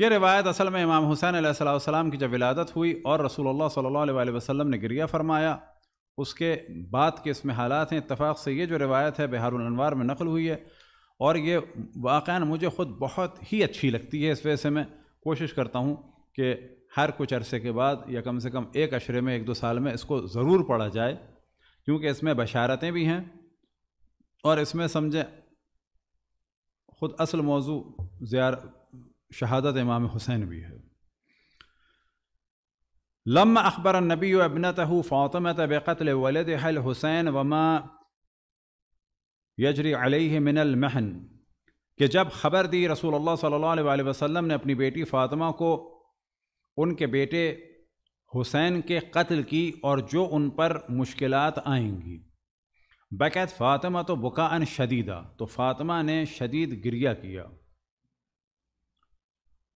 ये रिवायत असल में इमाम हुसैन सलाम की जब विलादत हुई और रसूलुल्लाह सल्लल्लाहु अलैहि वसल्लम ने गिरिया फरमाया उसके बाद के इसमें हालात हैं इतफ़ाक़ से ये जो रिवायत है बिहारनवार में नकल हुई है और ये वाक़ा मुझे ख़ुद बहुत ही अच्छी लगती है इस वजह से मैं कोशिश करता हूँ कि हर कुछ अरसे के बाद या कम से कम एक अशरे में एक दो साल में इसको ज़रूर पढ़ा जाए क्योंकि इसमें बशारतें भी हैं और इसमें समझें ख़ुद असल मौजू ज़्यार शहादत इमाम हुसैन भी है लम अखबर नबी अबनत फ़ातम तबक़ल वलद हल हुसैन वमा यजरी अलह मिनल महन कि जब खबर दी रसूलुल्लाह सल्लल्लाहु अलैहि वसल्लम ने अपनी बेटी फ़ातिमा को उनके बेटे हुसैन के कत्ल की और जो उन पर मुश्किलात आएंगी बकैत फ़ातिमा तो बुकान शदीदा तो फ़ातिमा ने शदीद गिरिया किया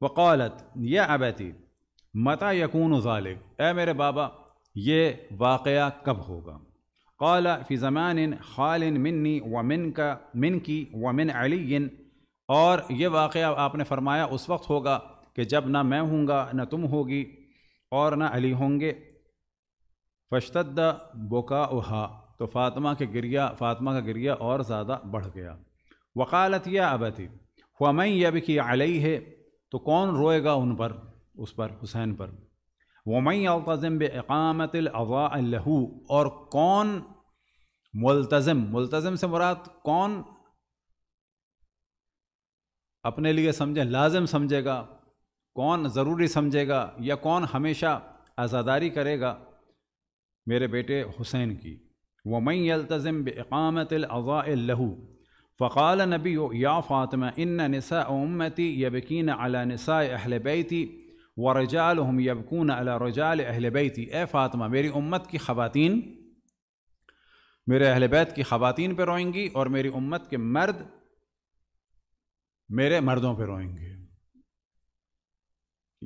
वकालत यह अबैती मत यकून ालिक ए मेरे बाबा ये वाक़ कब होगा कौला फ़ी ज़मान खालिन मिन्नी व मिन का मिन की व अली और ये वाक़ आपने फ़रमाया उस वक्त होगा कि जब ना मैं हूँगा न तुम होगी और ना अली होंगे फशतद बोका उहा तो फ़ातिमा के गिरिया फ़ातिमा का गिरिया और ज़्यादा बढ़ गया वकालत या अबती हुआ यब की अली है तो कौन रोएगा उन पर उस पर हुसैन पर वमई अलतज़म बेकामत अवाहू और कौन मुलतज़म मुलतज़म से मुराद कौन अपने लिए समझे लाजम समझेगा कौन ज़रूरी समझेगा या कौन हमेशा आज़ादारी करेगा मेरे बेटे हुसैन की वमई अलतज़म बेकामत अवाहू फ़काल नबी या फ़ातिमा इन नसा उम्मती यबकिन अला नसा अहल बैती व रजाल हम यबकून अला रजाल अहल बैती ए फ़ातिमा मेरी उम्मत की ख़वातीन मेरे अहल बैत की ख़वातीन पर रोएंगी और मेरी उम्मत के मर्द मेरे मर्दों पर रोएंगे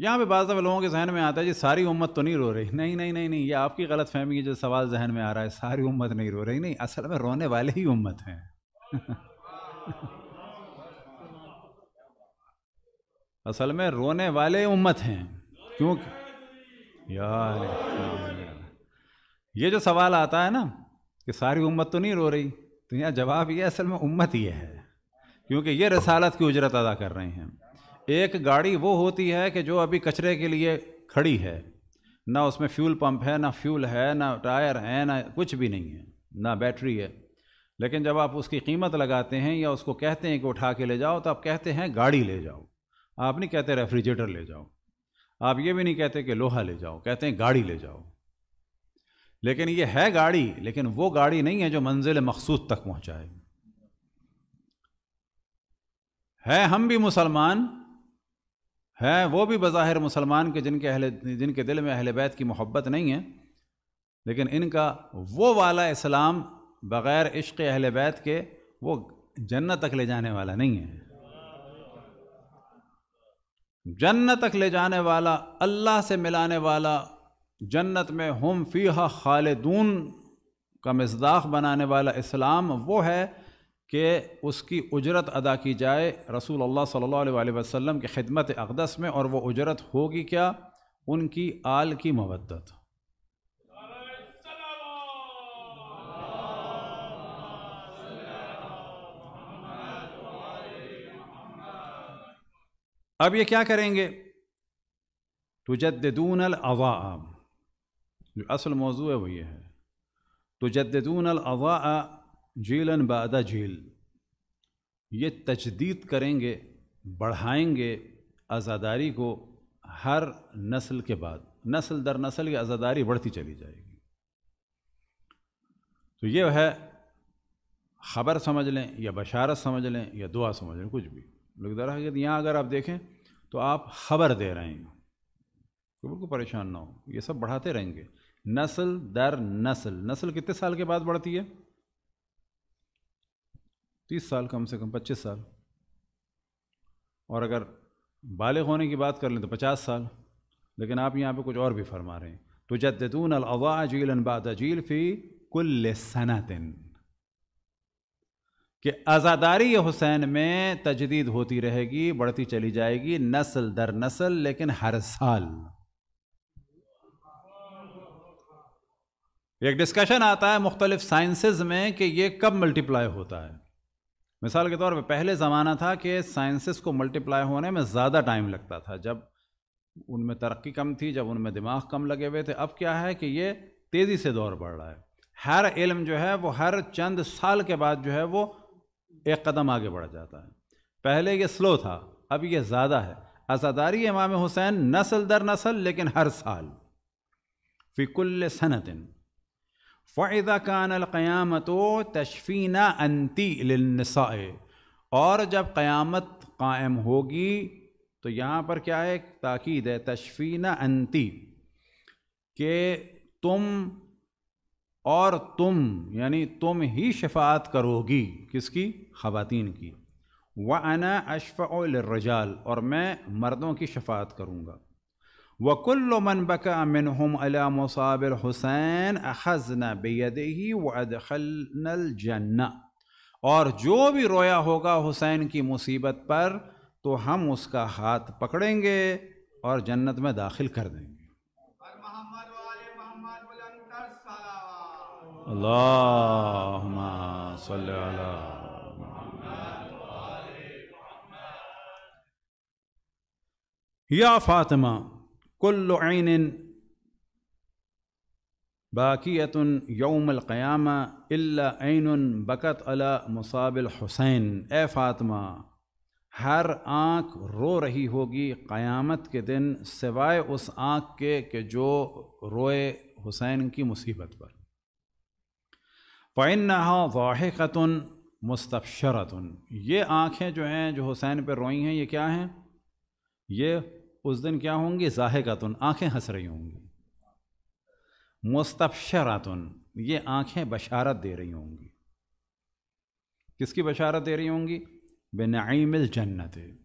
यहाँ पे बाज़ लोगों के जहन में आता है जी सारी उम्मत तो नहीं रो रही नहीं नहीं नहीं नहीं ये आपकी गलत फहमी है जो सवाल जहन में आ रहा है सारी उम्मत नहीं रो रही नहीं असल में रोने वाले ही उम्मत हैं असल में रोने वाले उम्मत हैं क्यों यार ये जो सवाल आता है ना कि सारी उम्मत तो नहीं रो रही तो यहाँ जवाब ये असल में उम्मत ही है क्योंकि ये रसालत की उजरत अदा कर रहे हैं एक गाड़ी वो होती है कि जो अभी कचरे के लिए खड़ी है ना उसमें फ्यूल पंप है ना फ्यूल है ना टायर है ना कुछ भी नहीं है ना बैटरी है लेकिन जब आप उसकी कीमत लगाते हैं या उसको कहते हैं कि उठा के ले जाओ तो आप कहते हैं गाड़ी ले जाओ आप नहीं कहते रेफ्रिजरेटर ले जाओ आप ये भी नहीं कहते कि लोहा ले जाओ कहते हैं गाड़ी ले जाओ लेकिन ये है गाड़ी लेकिन वो गाड़ी नहीं है जो मंजिल मखसूद तक पहुँचाए है हम भी मुसलमान हैं वो भी बज़ाहिर मुसलमान के जिनके अहले जिनके दिल में अहले बैत की मोहब्बत नहीं है लेकिन इनका वो वाला इस्लाम बग़ैर इश्क अहल बैत के वो जन्नत तक ले जाने वाला नहीं है जन्नत तक ले जाने वाला अल्लाह से मिलाने वाला जन्नत में हम फ़ीहा खालिदून का मजदाक बनाने वाला इस्लाम वो है कि उसकी उजरत अदा की जाए रसूल अल्लाह सल्लल्लाहु अलैहि वसल्लम की खिदमत अकदस में और वो उजरत होगी क्या उनकी आल की मवदत अब ये क्या करेंगे तुजदून अवा जो असल मौजू है वही है तुजदून अवा झीलन बदा झील ये तजदीद करेंगे बढ़ाएंगे आज़ादारी को हर नस्ल के बाद नस्ल दर नस्ल की आज़ादारी बढ़ती चली जाएगी तो ये है ख़बर समझ लें या बशारत समझ लें या दुआ समझ लें कुछ भी लगदा हकीकत यहाँ अगर आप देखें तो आप खबर दे रहे हैं तो बिल्कुल परेशान ना हो ये सब बढ़ाते रहेंगे नस्ल दर नस्ल नस्ल कितने साल के बाद बढ़ती है तीस साल कम से कम पच्चीस साल और अगर बालग होने की बात कर लें तो पचास साल लेकिन आप यहाँ पे कुछ और भी फरमा रहे हैं तो जदतून अलवा अवाजील बाद अजील फ़ी कुल सनातिन कि आज़ादारी हुसैन में तजदीद होती रहेगी बढ़ती चली जाएगी नस्ल दर नस्ल लेकिन हर साल एक डिस्कशन आता है मुख्तलिफ साइंस में कि ये कब मल्टीप्लाई होता है मिसाल के तौर पे पहले ज़माना था कि साइंसेस को मल्टीप्लाई होने में ज़्यादा टाइम लगता था जब उनमें तरक्की कम थी जब उनमें दिमाग कम लगे हुए थे अब क्या है कि ये तेज़ी से दौर बढ़ रहा है हर इल्म जो है वो हर चंद साल के बाद जो है वो एक कदम आगे बढ़ जाता है पहले ये स्लो था अब ये ज़्यादा है आजादारी इमाम हुसैन नस्ल दर नस्ल लेकिन हर साल फिकुल सनतिन फ़ायदा कान क़यामत तशफीना अंती और जब क़यामत कायम होगी तो यहाँ पर क्या है ताकीद है तशफीना अंती के तुम और तुम यानी तुम ही शफात करोगी किसकी खातिन की व अना अशफ़ाजाल और मैं मर्दों की शफात करूँगा वकुल्ल मन बका मिन हम मुसाबिर हुसैन अखजना बेदही व जन्ना और जो भी रोया होगा हुसैन की मुसीबत पर तो हम उसका हाथ पकड़ेंगे और जन्नत में दाखिल कर देंगे या फातिमा कुल आइन बाक़ीत यौमक़याम अन बकत अला मुसाबिल हुसैन ए फातिमा हर आँख रो रही होगी क़यामत के दिन सिवाय उस आँख के कि जो रोए हुसैन की मुसीबत पर फ़ैन वाहिकतन मुस्तबशरतन ये आँखें जो हैं जो हुसैन पर रोई हैं ये क्या हैं ये उस दिन क्या होंगी तुन आँखें हंस रही होंगी मुस्तबशरतन ये आँखें बशारत दे रही होंगी किसकी बशारत दे रही होंगी बेनाइमिल जन्नत